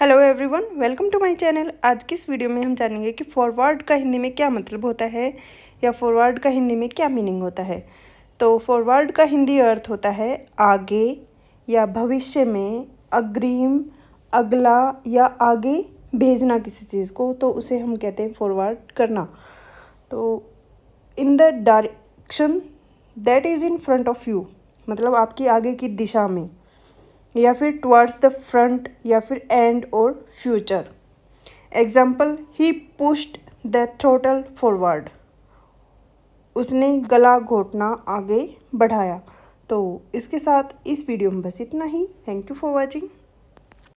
hello everyone welcome to my channel आज की इस वीडियो में हम जानेंगे कि फॉरवर्ड का हिंदी में क्या मतलब होता है या फॉरवर्ड का हिंदी में क्या मीनिंग होता है तो फॉरवर्ड का हिंदी अर्थ होता है आगे या भविष्य में अग्रिम अगला या आगे भेजना किसी चीज़ को तो उसे हम कहते हैं फॉरवर्ड करना तो in the direction that is in front of you मतलब आपकी आगे की दिशा में या फिर टुवर्ड्स द फ्रंट या फिर एंड और future example he pushed the throttle forward उसने गला घोटना आगे बढ़ाया तो इसके साथ इस वीडियो में बस इतना ही थैंक यू फॉर वॉचिंग